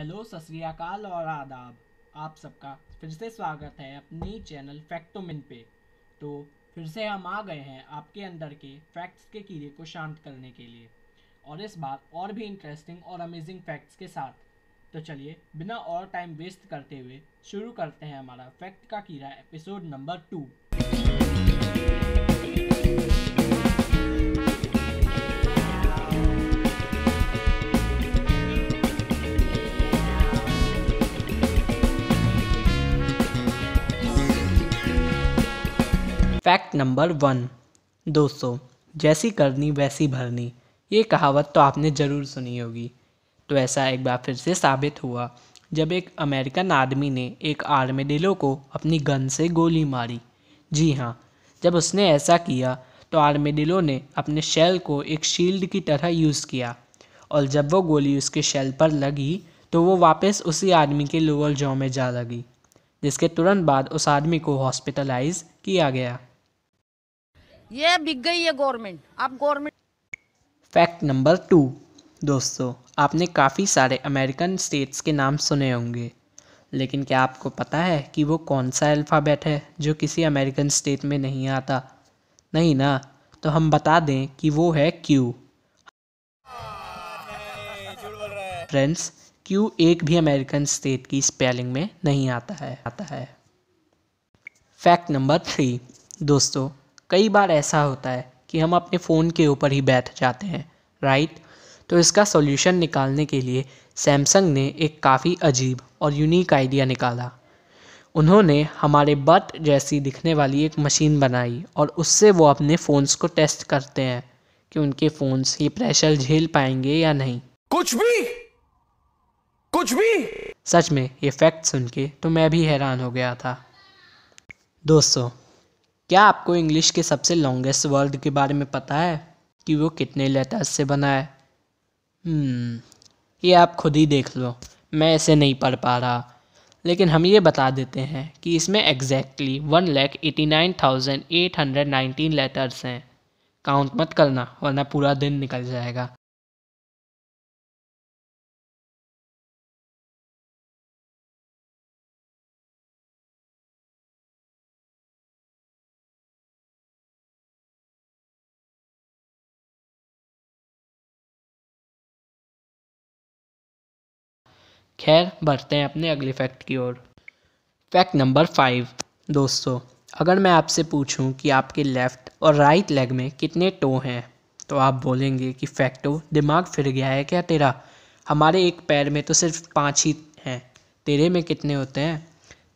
hello सतरीकाल और आदाब आप सबका फिर से स्वागत है अपनी चैनल फैक्टोमिन पे तो फिर से हम आ गए हैं आपके अंदर के फैक्ट्स के कीड़े को शांत करने के लिए और इस बार और भी इंटरेस्टिंग और अमेजिंग फैक्ट्स के साथ तो चलिए बिना और टाइम वेस्ट करते हुए शुरू करते हैं हमारा फैक्ट का कीड़ा episode number two fact number one दोस्तों जैसी करनी वैसी भरनी ये कहावत तो आपने ज़रूर सुनी होगी तो ऐसा एक बार फिर से साबित हुआ जब एक अमेरिकन आदमी ने एक आर्मेडिलो को अपनी गन से गोली मारी जी हाँ जब उसने ऐसा किया तो आर्मेडिलो ने अपने शेल को एक शील्ड की तरह यूज़ किया और जब वो गोली उसके शेल पर लगी तो वो वापस उसी आदमी के लोअर जॉ में जा लगी जिसके तुरंत बाद उस आदमी को हॉस्पिटलाइज किया गया ये बिक गई है गवर्नमेंट आप गवर्नमेंट फैक्ट नंबर टू दोस्तों आपने काफ़ी सारे अमेरिकन स्टेट्स के नाम सुने होंगे लेकिन क्या आपको पता है कि वो कौन सा अल्फ़ाबेट है जो किसी अमेरिकन स्टेट में नहीं आता नहीं ना तो हम बता दें कि वो है क्यू फ्रेंड्स क्यू एक भी अमेरिकन स्टेट की स्पेलिंग में नहीं आता है आता है फैक्ट नंबर थ्री दोस्तों कई बार ऐसा होता है कि हम अपने फ़ोन के ऊपर ही बैठ जाते हैं राइट तो इसका सॉल्यूशन निकालने के लिए सैमसंग ने एक काफ़ी अजीब और यूनिक आइडिया निकाला उन्होंने हमारे बट जैसी दिखने वाली एक मशीन बनाई और उससे वो अपने फ़ोन्स को टेस्ट करते हैं कि उनके फ़ोन्स ये प्रेशर झेल पाएंगे या नहीं कुछ भी कुछ भी सच में ये फैक्ट सुन के तो मैं भी हैरान हो गया था दोस्तों क्या आपको इंग्लिश के सबसे लॉन्गेस्ट वर्ड के बारे में पता है कि वो कितने लेटर्स से बना है hmm, ये आप खुद ही देख लो मैं ऐसे नहीं पढ़ पा रहा लेकिन हम ये बता देते हैं कि इसमें exactly one lakh eighty nine thousand eight hundred nineteen letters हैं काउंट मत करना वरना पूरा दिन निकल जाएगा खैर बढ़ते हैं अपने अगले फैक्ट की ओर फैक्ट नंबर फाइव दोस्तों अगर मैं आपसे पूछूं कि आपके लेफ़्ट और राइट लेग में कितने टो हैं तो आप बोलेंगे कि फैक्टो दिमाग फिर गया है क्या तेरा हमारे एक पैर में तो सिर्फ पाँच ही हैं तेरे में कितने होते हैं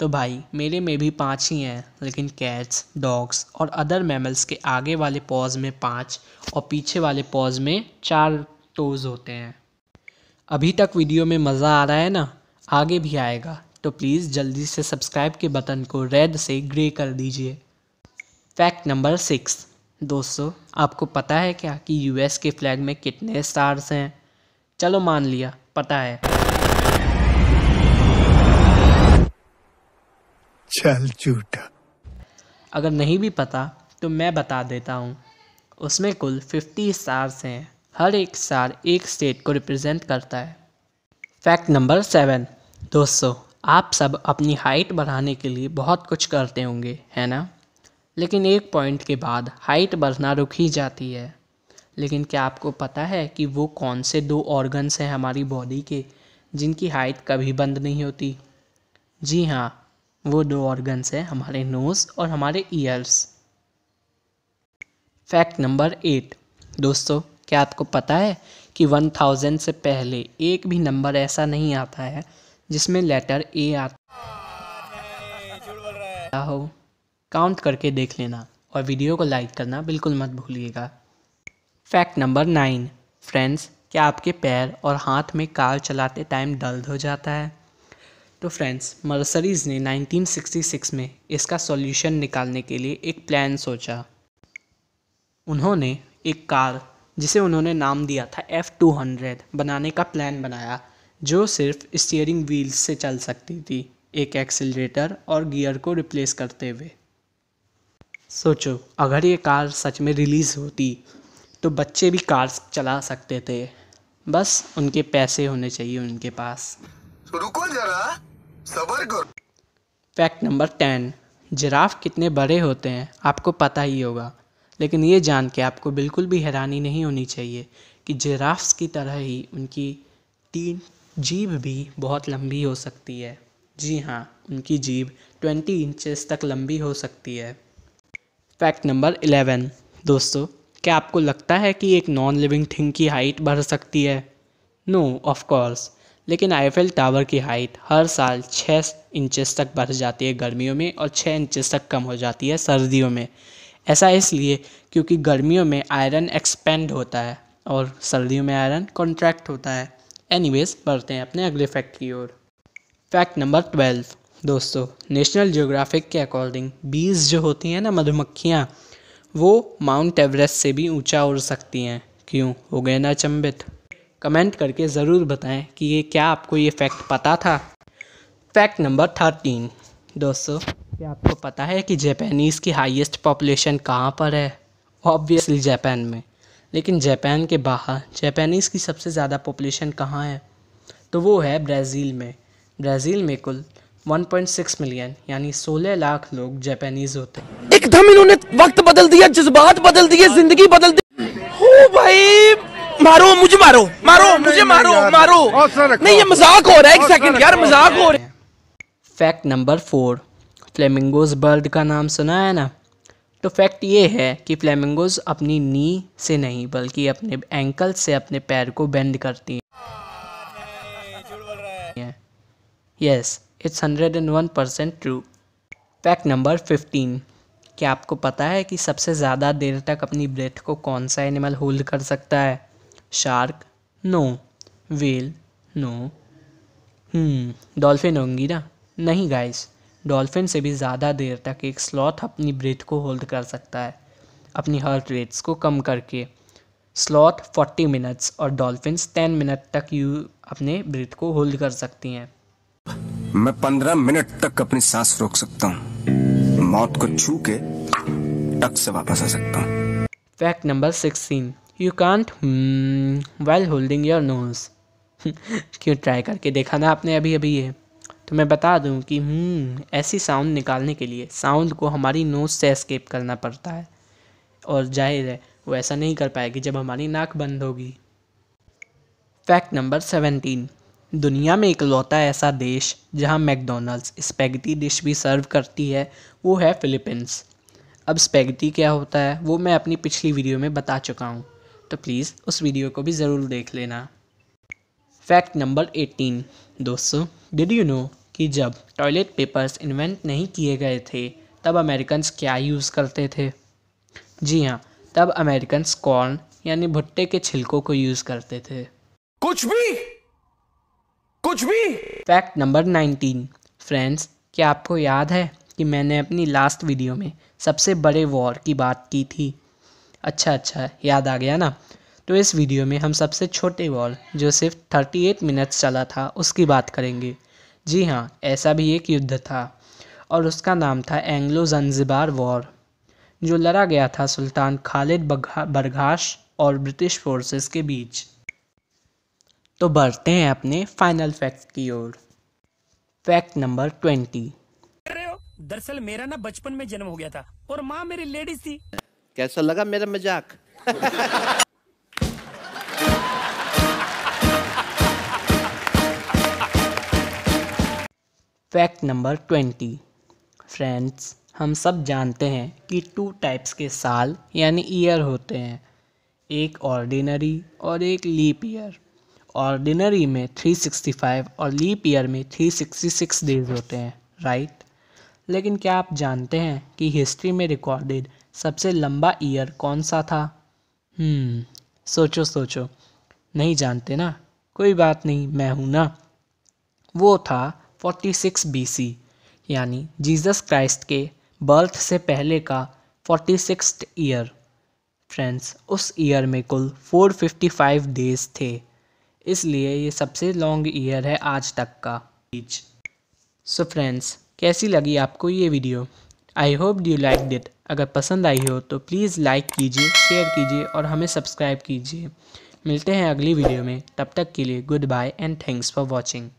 तो भाई मेरे में भी पाँच ही हैं लेकिन कैट्स डॉग्स और अदर मैमल्स के आगे वाले पॉज में पाँच और पीछे वाले पॉज में चार टोज़ होते हैं अभी तक वीडियो में मज़ा आ रहा है ना आगे भी आएगा तो प्लीज़ जल्दी से सब्सक्राइब के बटन को रेड से ग्रे कर दीजिए फैक्ट नंबर सिक्स दोस्तों आपको पता है क्या कि यूएस के फ्लैग में कितने स्टार्स हैं चलो मान लिया पता है चल झूठा अगर नहीं भी पता तो मैं बता देता हूँ उसमें कुल फिफ्टी स्टार्स हैं हर एक साल एक स्टेट को रिप्रेजेंट करता है फैक्ट नंबर सेवन दोस्तों आप सब अपनी हाइट बढ़ाने के लिए बहुत कुछ करते होंगे है ना लेकिन एक पॉइंट के बाद हाइट बढ़ना रुक ही जाती है लेकिन क्या आपको पता है कि वो कौन से दो ऑर्गन्स हैं हमारी बॉडी के जिनकी हाइट कभी बंद नहीं होती जी हाँ वो दो ऑर्गन्स हैं हमारे नोज़ और हमारे ईयर्स फैक्ट नंबर एट दोस्तों क्या आपको पता है कि वन थाउजेंड से पहले एक भी नंबर ऐसा नहीं आता है जिसमें लेटर ए आता हो काउंट करके देख लेना और वीडियो को लाइक करना बिल्कुल मत भूलिएगा फैक्ट नंबर नाइन फ्रेंड्स क्या आपके पैर और हाथ में कार चलाते टाइम दर्द हो जाता है तो फ्रेंड्स मर्सरीज़ ने 1966 में इसका सॉल्यूशन निकालने के लिए एक प्लान सोचा उन्होंने एक कार जिसे उन्होंने नाम दिया था एफ़ टू हंड्रेड बनाने का प्लान बनाया जो सिर्फ स्टीयरिंग व्हील्स से चल सकती थी एक एक्सेलरेटर और गियर को रिप्लेस करते हुए सोचो अगर ये कार सच में रिलीज़ होती तो बच्चे भी कार चला सकते थे बस उनके पैसे होने चाहिए उनके पास तो रुको जरा सबर करो फैक्ट नंबर टेन जिराफ कितने बड़े होते हैं आपको पता ही होगा लेकिन ये जान के आपको बिल्कुल भी हैरानी नहीं होनी चाहिए कि जिराफ्स की तरह ही उनकी तीन जीभ भी बहुत लंबी हो सकती है जी हाँ उनकी जीभ ट्वेंटी इंचेस तक लंबी हो सकती है फैक्ट नंबर एलेवन दोस्तों क्या आपको लगता है कि एक नॉन लिविंग थिंग की हाइट बढ़ सकती है नो ऑफ कोर्स लेकिन आईफेल टावर की हाइट हर साल छः इंचेस तक बढ़ जाती है गर्मियों में और छः इंचेस तक कम हो जाती है सर्दियों में ऐसा इसलिए क्योंकि गर्मियों में आयरन एक्सपेंड होता है और सर्दियों में आयरन कॉन्ट्रैक्ट होता है एनीवेज बढ़ते हैं अपने अगले फैक्ट की ओर फैक्ट नंबर ट्वेल्व दोस्तों नेशनल जियोग्राफिक के अकॉर्डिंग बीज जो होती हैं ना मधुमक्खियाँ वो माउंट एवरेस्ट से भी ऊंचा उड़ सकती हैं क्यों हो गए ना चंबित कमेंट करके ज़रूर बताएं कि ये क्या आपको ये फैक्ट पता था फैक्ट नंबर थर्टीन दोस्तों क्या आपको पता है कि जापानीज़ की हाईएस्ट पॉपुलेशन कहाँ पर है ऑब्वियसली जापान में लेकिन जापान के बाहर जापानीज़ की सबसे ज़्यादा पॉपुलेशन कहाँ है तो वो है ब्राज़ील में ब्राज़ील में कुल 1.6 मिलियन यानी 16 लाख लोग जापानीज़ होते हैं एकदम इन्होंने वक्त बदल दिया जज्बात बदल दिए ज़िंदगी बदल दी हो भाई मारो मुझे मारो मारो मुझे मारो मारो नहीं ये मजाक हो रहा है एक सेकंड यार मजाक हो रहा है fact number four flamingos bird का नाम सुना है ना तो फैक्ट ये है कि फ्लेमिंगोज़ अपनी नी से नहीं बल्कि अपने एंकल से अपने पैर को बेंड करती हैं yes it's hundred and one percent true fact number fifteen क्या आपको पता है कि सबसे ज़्यादा देर तक अपनी ब्रेथ को कौन सा एनिमल होल्ड कर सकता है shark no well no dolphin होंगी ना नहीं गाइस डॉल्फिन से भी ज़्यादा देर तक एक स्लॉथ अपनी ब्रेथ को होल्ड कर सकता है अपनी हार्ट रेट्स को कम करके स्लॉथ फोर्टी मिनट्स और डॉल्फिन टेन मिनट तक यू अपने ब्रेथ को होल्ड कर सकती हैं मैं पंद्रह मिनट तक अपनी सांस रोक सकता हूँ मौत को छू के टक से वापस आ सकता हूँ fact number sixteen you can't while holding your nose क्यों ट्राई करके देखा ना आपने अभी अभी ये तो मैं बता दूं कि हम्म, ऐसी साउंड निकालने के लिए साउंड को हमारी नोज से एस्केप करना पड़ता है और जाहिर है वो ऐसा नहीं कर पाएगी जब हमारी नाक बंद होगी फैक्ट नंबर सेवनटीन दुनिया में इकलौता ऐसा देश जहां मैकडोनल्ड्स स्पेगटी डिश भी सर्व करती है वो है फिलीपींस अब स्पैगेटी क्या होता है वो मैं अपनी पिछली वीडियो में बता चुका हूँ तो प्लीज़ उस वीडियो को भी ज़रूर देख लेना फैक्ट नंबर एटीन दोस्तों डिड यू नो कि जब टॉयलेट पेपर्स इन्वेंट नहीं किए गए थे तब अमेरिकन्स क्या यूज़ करते थे जी हाँ तब अमेरिकन्स कॉर्न यानी भुट्टे के छिलकों को यूज़ करते थे कुछ भी कुछ भी फैक्ट नंबर नाइनटीन फ्रेंड्स क्या आपको याद है कि मैंने अपनी लास्ट वीडियो में सबसे बड़े वॉर की बात की थी अच्छा अच्छा याद आ गया ना तो इस वीडियो में हम सबसे छोटे वॉर जो सिर्फ 38 मिनट्स चला था उसकी बात करेंगे जी हाँ ऐसा भी एक युद्ध था और उसका नाम था एंग्लो जंजिबार वॉर जो लड़ा गया था सुल्तान खालिद बरघाश और ब्रिटिश फोर्सेस के बीच तो बढ़ते हैं अपने फाइनल फैक्ट की ओर फैक्ट नंबर ट्वेंटी दरअसल मेरा ना बचपन में जन्म हो गया था और माँ मेरी लेडीज थी कैसा लगा मेरा मजाक फैक्ट नंबर ट्वेंटी फ्रेंड्स हम सब जानते हैं कि टू टाइप्स के साल यानी ईयर होते हैं एक ऑर्डिनरी और एक लीप ईयर ऑर्डिनरी में 365 और लीप ईयर में 366 डेज होते हैं राइट लेकिन क्या आप जानते हैं कि हिस्ट्री में रिकॉर्डेड सबसे लंबा ईयर कौन सा था हम्म सोचो सोचो नहीं जानते ना कोई बात नहीं मैं हूँ ना वो था 46 बीसी यानी जीसस क्राइस्ट के बर्थ से पहले का फोर्टी सिक्स ईयर फ्रेंड्स उस ईयर में कुल 455 डेज थे इसलिए ये सबसे लॉन्ग ईयर है आज तक का बीच सो फ्रेंड्स कैसी लगी आपको ये video I hope you like it अगर पसंद आई हो तो प्लीज़ लाइक कीजिए शेयर कीजिए और हमें सब्सक्राइब कीजिए मिलते हैं अगली वीडियो में तब तक के लिए goodbye and thanks for watching